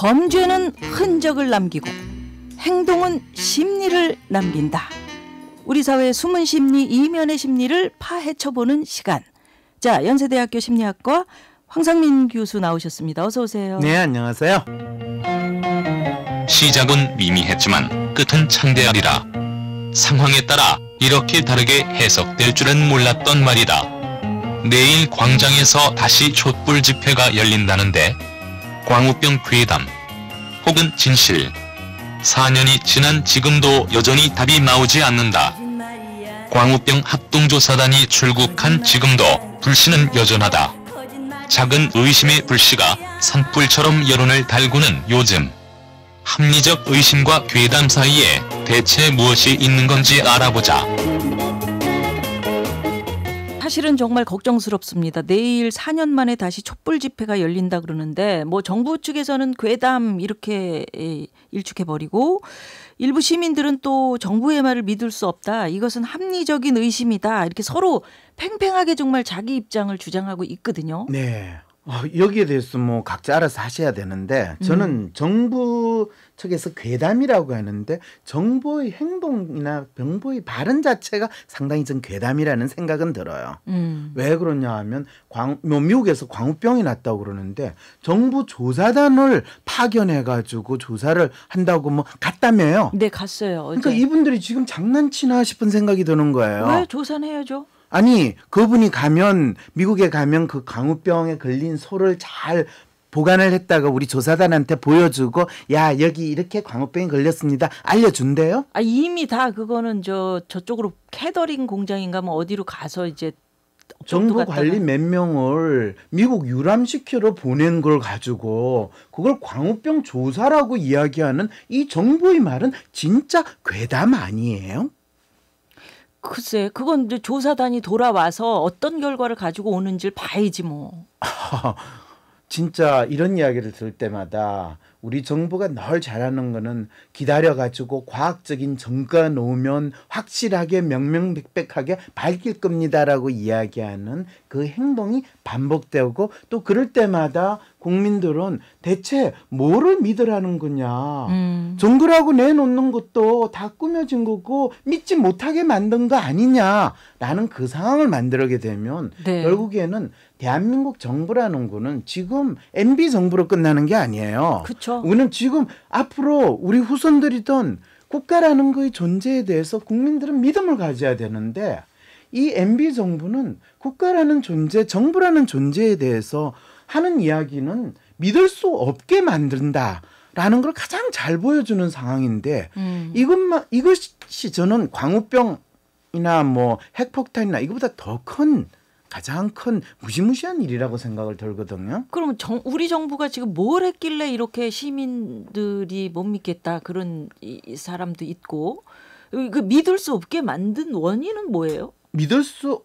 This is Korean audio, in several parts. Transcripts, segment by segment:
범죄는 흔적을 남기고 행동은 심리를 남긴다. 우리 사회의 숨은 심리 이면의 심리를 파헤쳐보는 시간. 자, 연세대학교 심리학과 황상민 교수 나오셨습니다. 어서 오세요. 네, 안녕하세요. 시작은 미미했지만 끝은 창대하리라. 상황에 따라 이렇게 다르게 해석될 줄은 몰랐던 말이다. 내일 광장에서 다시 촛불 집회가 열린다는데 광우병 괴담 혹은 진실 4년이 지난 지금도 여전히 답이 나오지 않는다. 광우병 합동조사단이 출국한 지금도 불씨는 여전하다. 작은 의심의 불씨가 산불처럼 여론을 달구는 요즘. 합리적 의심과 괴담 사이에 대체 무엇이 있는 건지 알아보자. 사실은 정말 걱정스럽습니다. 내일 4년 만에 다시 촛불 집회가 열린다 그러는데 뭐 정부 측에서는 괴담 이렇게 예, 일축해 버리고 일부 시민들은 또 정부의 말을 믿을 수 없다. 이것은 합리적인 의심이다. 이렇게 서로 팽팽하게 정말 자기 입장을 주장하고 있거든요. 네. 어, 여기에 대해서 뭐 각자 알아서 하셔야 되는데 저는 음. 정부 측에서 괴담이라고 하는데 정보의 행동이나 병보의 발언 자체가 상당히 좀 괴담이라는 생각은 들어요. 음. 왜 그러냐 하면 광, 뭐 미국에서 광우병이 났다고 그러는데 정부 조사단을 파견해가지고 조사를 한다고 뭐 갔다며요. 네, 갔어요. 어제. 그러니까 이분들이 지금 장난치나 싶은 생각이 드는 거예요. 왜 조사는 해야죠? 아니 그분이 가면 미국에 가면 그 강우병에 걸린 소를 잘 보관을 했다가 우리 조사단한테 보여주고 야 여기 이렇게 광우병이 걸렸습니다 알려준대요? 아 이미 다 그거는 저 저쪽으로 캐더링 공장인가 뭐 어디로 가서 이제 정부 관리 몇 명을 미국 유람시키러 보낸 걸 가지고 그걸 광우병 조사라고 이야기하는 이 정부의 말은 진짜 괴담 아니에요? 글쎄, 그건 이제 조사단이 돌아와서 어떤 결과를 가지고 오는지를 봐야지 뭐. 진짜 이런 이야기를 들을 때마다 우리 정부가 널 잘하는 거는 기다려가지고 과학적인 증거 놓으면 확실하게 명명백백하게 밝힐 겁니다라고 이야기하는 그 행동이 반복되고 또 그럴 때마다 국민들은 대체 뭐를 믿으라는 거냐. 음. 정글하고 내놓는 것도 다 꾸며진 거고 믿지 못하게 만든 거 아니냐라는 그 상황을 만들게 되면 네. 결국에는 대한민국 정부라는 거는 지금 MB 정부로 끝나는 게 아니에요. 그쵸. 우리는 지금 앞으로 우리 후손들이던 국가라는 거의 존재에 대해서 국민들은 믿음을 가져야 되는데 이 MB 정부는 국가라는 존재, 정부라는 존재에 대해서 하는 이야기는 믿을 수 없게 만든다. 라는 걸 가장 잘 보여주는 상황인데 음. 이것만 이것이 저는 광우병이나 뭐 핵폭탄이나 이거보다 더 큰 가장 큰 무시무시한 일이라고 생각을 들거든요. 그럼 정, 우리 정부가 지금 뭘 했길래 이렇게 시민들이 못 믿겠다 그런 이, 이 사람도 있고 그 믿을 수 없게 만든 원인은 뭐예요? 믿을 수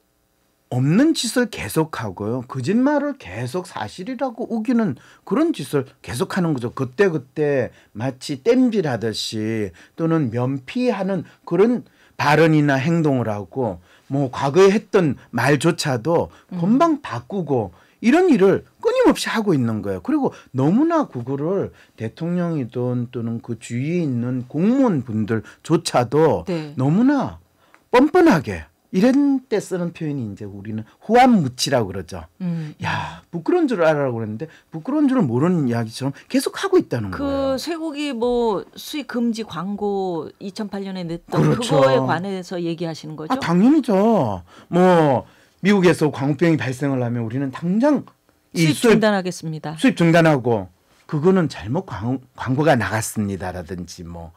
없는 짓을 계속하고요. 거짓말을 계속 사실이라고 우기는 그런 짓을 계속하는 거죠. 그때그때 그때 마치 땜질하듯이 또는 면피하는 그런 발언이나 행동을 하고 뭐 과거에 했던 말조차도 음. 금방 바꾸고 이런 일을 끊임없이 하고 있는 거예요. 그리고 너무나 그거를 대통령이든 또는 그 주위에 있는 공무원분들조차도 네. 너무나 뻔뻔하게 이런 때 쓰는 표현이 이제 우리는 호암무치라고 그러죠. 음. 야 부끄러운 줄 알아라고 그랬는데 부끄러운 줄을 모르는 이야기처럼 계속 하고 있다는 그 거예요. 그 쇠고기 뭐 수입 금지 광고 2008년에 냈던 그렇죠. 그거에 관해서 얘기하시는 거죠? 아, 당연히죠. 뭐 미국에서 광우병이 발생을 하면 우리는 당장 수입, 수입 중단하겠습니다. 수입 중단하고 그거는 잘못 광, 광고가 나갔습니다라든지 뭐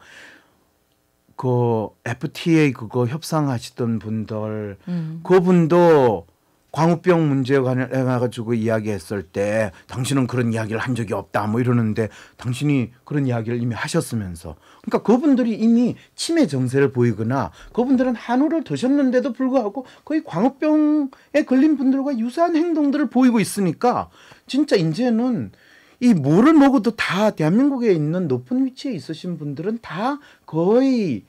그 FTA 그거 협상하시던 분들 음. 그분도 광우병 문제에 관해 가지고 이야기했을 때 당신은 그런 이야기를 한 적이 없다 뭐 이러는데 당신이 그런 이야기를 이미 하셨으면서 그러니까 그분들이 이미 치매 정세를 보이거나 그분들은 한우를 드셨는데도 불구하고 거의 광우병에 걸린 분들과 유사한 행동들을 보이고 있으니까 진짜 이제는 이 뭐를 먹어도 다 대한민국에 있는 높은 위치에 있으신 분들은 다 거의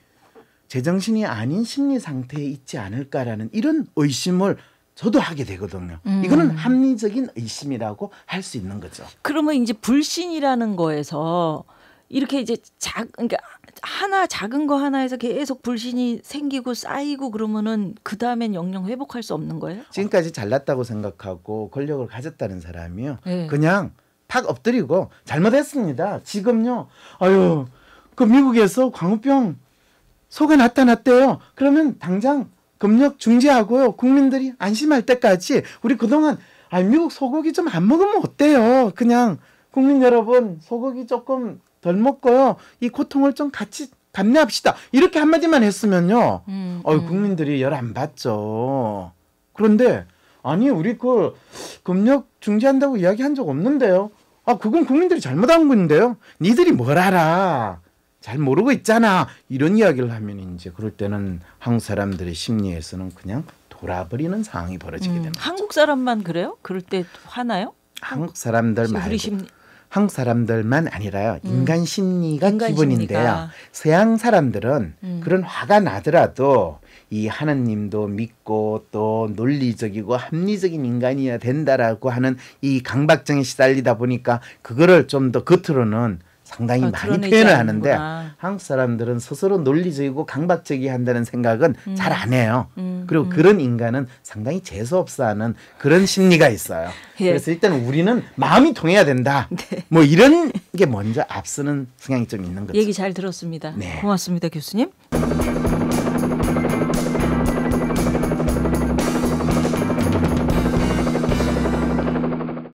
제정신이 아닌 심리 상태에 있지 않을까라는 이런 의심을 저도 하게 되거든요. 음. 이거는 합리적인 의심이라고 할 수 있는 거죠. 그러면 이제 불신이라는 거에서 이렇게 이제 작 그러니까 하나 작은 거 하나에서 계속 불신이 생기고 쌓이고 그러면은 그 다음엔 영영 회복할 수 없는 거예요? 지금까지 잘났다고 생각하고 권력을 가졌다는 사람이요. 네. 그냥 팍 엎드리고 잘못했습니다. 지금요. 아유 그 미국에서 광우병 소가 나타났대요. 그러면 당장 검력 중지하고요. 국민들이 안심할 때까지 우리 그동안 아 미국 소고기 좀 안 먹으면 어때요? 그냥 국민 여러분 소고기 조금 덜 먹고요. 이 고통을 좀 같이 감내합시다. 이렇게 한마디만 했으면요. 음, 어, 음. 국민들이 열 안 받죠. 그런데 아니 우리 그검력 중지한다고 이야기한 적 없는데요. 아, 그건 국민들이 잘못한 건데요. 니들이 뭘 알아. 잘 모르고 있잖아. 이런 이야기를 하면 이제 그럴 때는 한국 사람들의 심리에서는 그냥 돌아버리는 상황이 벌어지게 음, 됩니다. 한국 사람만 그래요? 그럴 때 화나요? 한국 사람들 말고 심리... 한국 사람들만 아니라요. 음. 인간 심리가 인간 기본인데요. 심리가. 서양 사람들은 음. 그런 화가 나더라도 이 하나님도 믿고 또 논리적이고 합리적인 인간이어야 된다라고 하는 이 강박증에 시달리다 보니까 그거를 좀 더 겉으로는 상당히 어, 많이 표현을 하는데 한국 사람들은 스스로 논리적이고 강박적이 한다는 생각은 음. 잘안 해요. 음, 그리고 음. 그런 인간은 상당히 재수없어하는 그런 심리가 있어요. 예. 그래서 일단 우리는 마음이 통해야 된다. 네. 뭐 이런 게 먼저 앞서는 성향이 좀 있는 거죠. 얘기 잘 들었습니다. 네. 고맙습니다, 교수님.